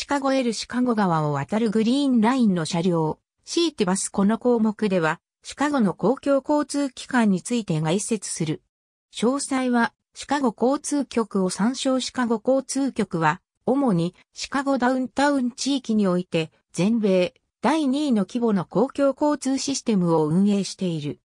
シカゴ L シカゴ川を渡るグリーンラインの車両、シーティバスこの項目では、シカゴの公共交通機関について概説する。詳細は、シカゴ交通局を参照シカゴ交通局は、主にシカゴダウンタウン地域において、全米第2位の規模の公共交通システムを運営している。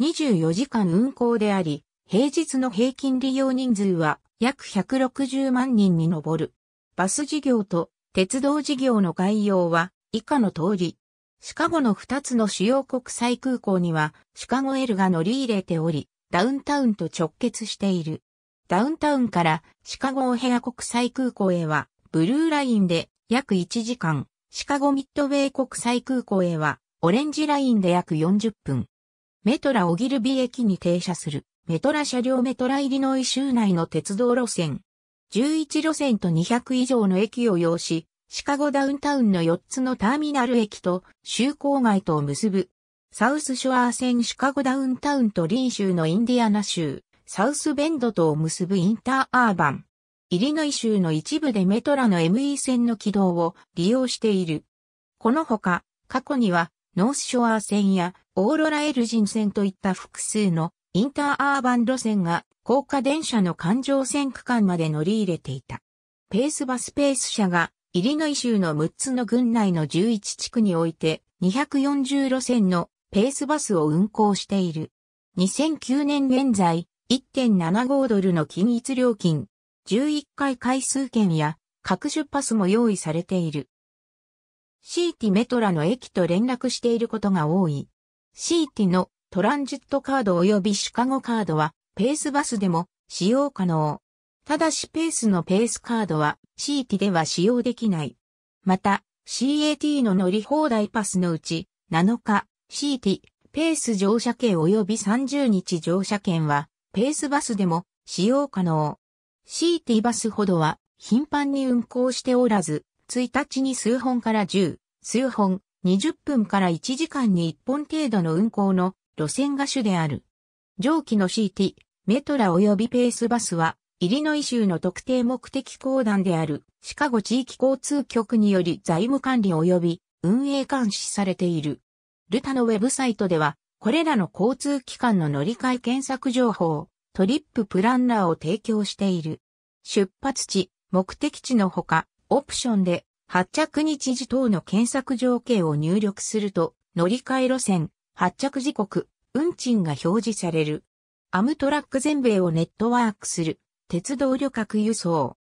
24時間運行であり、平日の平均利用人数は約160万人に上る。バス事業と鉄道事業の概要は以下の通り。シカゴの2つの主要国際空港にはシカゴエルが乗り入れており、ダウンタウンと直結している。ダウンタウンからシカゴオヘア国際空港へはブルーラインで約1時間、シカゴミッドウェイ国際空港へはオレンジラインで約40分。メトラオギルビ駅に停車するメトラ車両メトライリノイ州内の鉄道路線11路線と200以上の駅を要し、シカゴダウンタウンの4つのターミナル駅と周郊外とを結ぶ。サウスショアー線シカゴダウンタウンとリン州のインディアナ州、サウスベンドとを結ぶインターアーバン。イリノイ州の一部でメトラの ME 線の軌道を利用している。このほか、過去にはノースショアー線やオーロラエルジン線といった複数のインターアーバン路線が高架電車の環状線区間まで乗り入れていた。ペースバスペース社がイリノイ州の6つの郡内の11地区において240路線のペースバスを運行している。2009年現在1.75ドルの均一料金、11回回数券や各種パスも用意されている。シーティメトラの駅と連絡していることが多い。シーティのトランジットカード及びシカゴカードは、ペースバスでも使用可能。ただしペースのペースカードは、地域では使用できない。また、CAT の乗り放題パスのうち、7日、CT、ペース乗車券及び30日乗車券は、ペースバスでも使用可能。CT バスほどは、頻繁に運行しておらず、1日に数本から10、数本、20分から1時間に1本程度の運行の路線が主である。上記の CT、メトラ及びペースバスは、イリノイ州の特定目的公団であるシカゴ地域交通局により財務管理及び運営監視されている。ルタのウェブサイトでは、これらの交通機関の乗り換え検索情報、トリッププランナーを提供している。出発地、目的地のほか、オプションで発着日時等の検索条件を入力すると、乗り換え路線、発着時刻、運賃が表示される。アムトラック全米をネットワークする鉄道旅客輸送。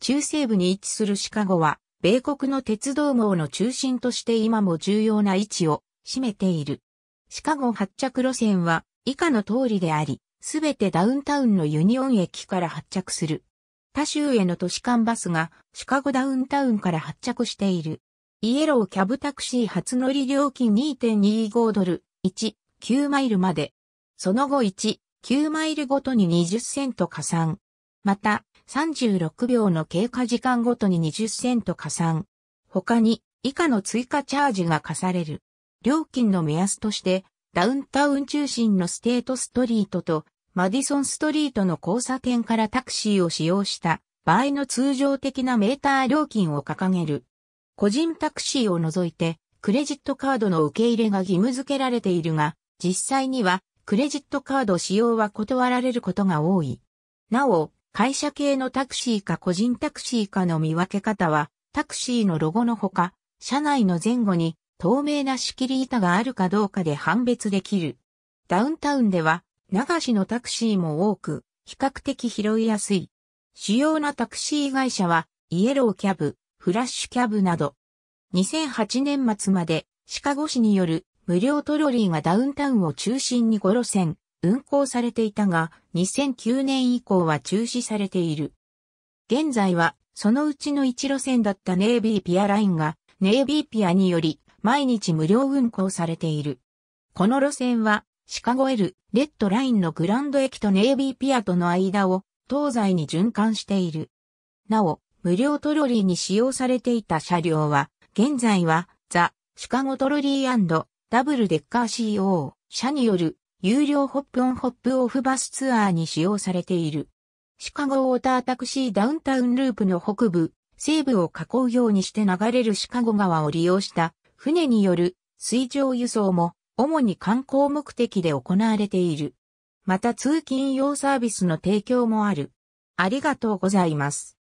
中西部に位置するシカゴは、米国の鉄道網の中心として今も重要な位置を占めている。シカゴ発着路線は以下の通りであり、すべてダウンタウンのユニオン駅から発着する。他州への都市間バスがシカゴダウンタウンから発着している。イエローキャブタクシー初乗り料金2.25ドル、1、9マイルまで。その後1、9マイルごとに20セント加算。また、36秒の経過時間ごとに20セント加算。他に、以下の追加チャージが課される。料金の目安として、ダウンタウン中心のステートストリートと、マディソンストリートの交差点からタクシーを使用した場合の通常的なメーター料金を掲げる。個人タクシーを除いてクレジットカードの受け入れが義務付けられているが、実際にはクレジットカード使用は断られることが多い。なお、会社系のタクシーか個人タクシーかの見分け方は、タクシーのロゴのほか、車内の前後に透明な仕切り板があるかどうかで判別できる。ダウンタウンでは、流しのタクシーも多く、比較的拾いやすい。主要なタクシー会社は、イエローキャブ、フラッシュキャブなど、2008年末までシカゴ市による無料トロリーがダウンタウンを中心に5路線運行されていたが2009年以降は中止されている。現在はそのうちの1路線だったネイビーピアラインがネイビーピアにより毎日無料運行されている。この路線はシカゴエル、レッドラインのグランド駅とネイビーピアとの間を東西に循環している。なお、無料トロリーに使用されていた車両は現在は、ザ・シカゴトロリーダブルデッカー CO、社による有料ホップオンホップオフバスツアーに使用されている。シカゴウォータータクシーダウンタウンループの北部、西部を囲うようにして流れるシカゴ川を利用した船による水上輸送も主に観光目的で行われている。また通勤用サービスの提供もある。ありがとうございます。